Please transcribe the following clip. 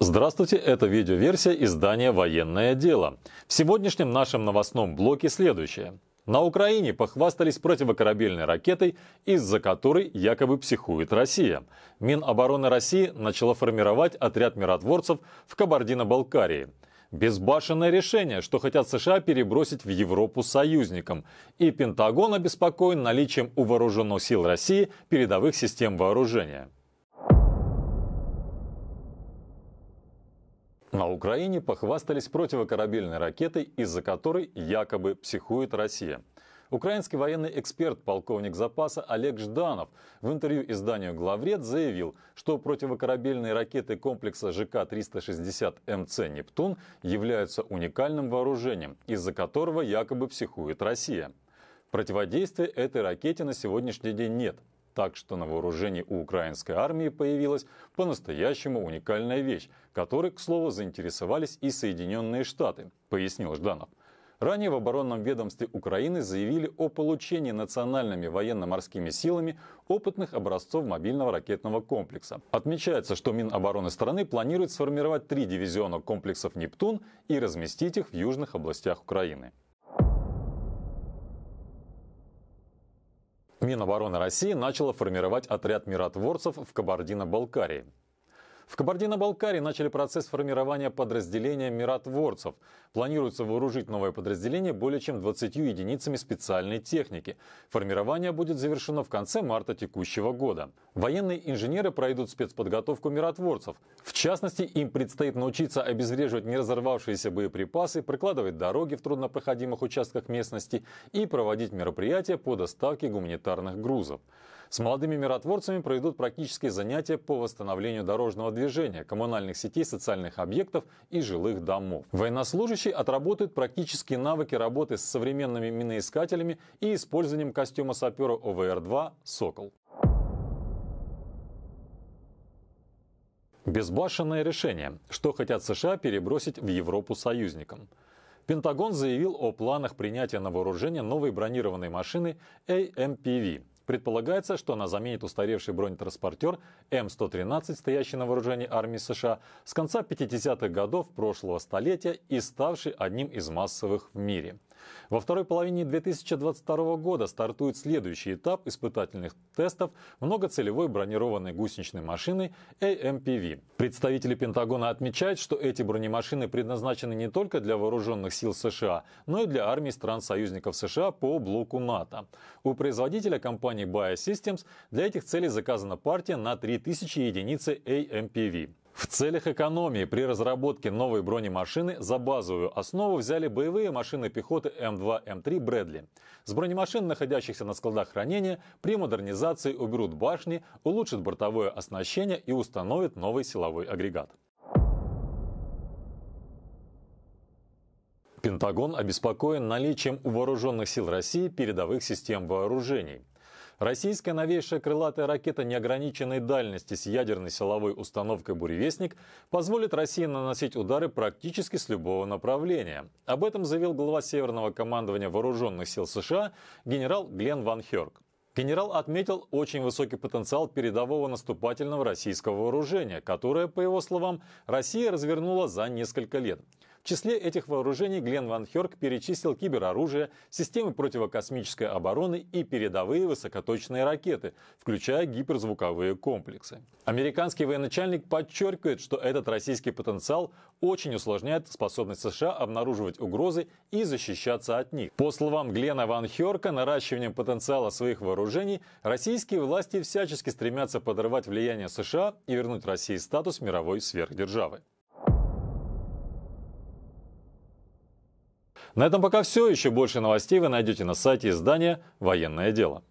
Здравствуйте, это видеоверсия издания «Военное дело». В сегодняшнем нашем новостном блоке следующее. На Украине похвастались противокорабельной ракетой, из-за которой якобы психует Россия. Минобороны России начала формировать отряд миротворцев в Кабардино-Балкарии. Безбашенное решение, что хотят США перебросить в Европу союзникам. И Пентагон обеспокоен наличием у вооруженных сил России передовых систем вооружения. На Украине похвастались противокорабельной ракетой, из-за которой якобы психует Россия. Украинский военный эксперт, полковник запаса Олег Жданов в интервью изданию «Главред» заявил, что противокорабельные ракеты комплекса ЖК-360МЦ эм «Нептун» являются уникальным вооружением, из-за которого якобы психует Россия. Противодействия этой ракете на сегодняшний день нет, так что на вооружении у украинской армии появилась по-настоящему уникальная вещь, которой, к слову, заинтересовались и Соединенные Штаты, пояснил Жданов. Ранее в оборонном ведомстве Украины заявили о получении национальными военно-морскими силами опытных образцов мобильного ракетного комплекса. Отмечается, что Минобороны страны планирует сформировать три дивизиона комплексов «Нептун» и разместить их в южных областях Украины. Минобороны России начало формировать отряд миротворцев в Кабардино-Балкарии. В Кабардино-Балкарии начали процесс формирования подразделения миротворцев. Планируется вооружить новое подразделение более чем 20 единицами специальной техники. Формирование будет завершено в конце марта текущего года. Военные инженеры пройдут спецподготовку миротворцев. В частности, им предстоит научиться обезвреживать неразорвавшиеся боеприпасы, прокладывать дороги в труднопроходимых участках местности и проводить мероприятия по доставке гуманитарных грузов. С молодыми миротворцами пройдут практические занятия по восстановлению дорожного продвижения коммунальных сетей, социальных объектов и жилых домов. Военнослужащие отработают практические навыки работы с современными миноискателями и использованием костюма сапера ОВР-2 «Сокол». Безбашенное решение, что хотят США перебросить в Европу союзникам. Пентагон заявил о планах принятия на вооружение новой бронированной машины AMPV Предполагается, что она заменит устаревший бронетранспортер М113, стоящий на вооружении армии США, с конца 50-х годов прошлого столетия и ставший одним из массовых в мире. Во второй половине 2022 года стартует следующий этап испытательных тестов многоцелевой бронированной гусеничной машины AMPV. Представители Пентагона отмечают, что эти бронемашины предназначены не только для вооруженных сил США, но и для армий стран-союзников США по блоку НАТО. У производителя компании компании Biosystems для этих целей заказана партия на 3000 единицы AMPV. В целях экономии при разработке новой бронемашины за базовую основу взяли боевые машины пехоты М2М3 «Брэдли». С бронемашин, находящихся на складах хранения, при модернизации уберут башни, улучшат бортовое оснащение и установят новый силовой агрегат. Пентагон обеспокоен наличием у вооруженных сил России передовых систем вооружений. Российская новейшая крылатая ракета неограниченной дальности с ядерной силовой установкой «Буревестник» позволит России наносить удары практически с любого направления. Об этом заявил глава Северного командования Вооруженных сил США генерал Глен Ван Херк. Генерал отметил очень высокий потенциал передового наступательного российского вооружения, которое, по его словам, Россия развернула за несколько лет. В числе этих вооружений Глен Ван Хёрк перечислил кибероружие, системы противокосмической обороны и передовые высокоточные ракеты, включая гиперзвуковые комплексы. Американский военачальник подчеркивает, что этот российский потенциал очень усложняет способность США обнаруживать угрозы и защищаться от них. По словам Глена Ван Хёрка, наращиванием потенциала своих вооружений российские власти всячески стремятся подорвать влияние США и вернуть России статус мировой сверхдержавы. На этом пока все. Еще больше новостей вы найдете на сайте издания «Военное дело».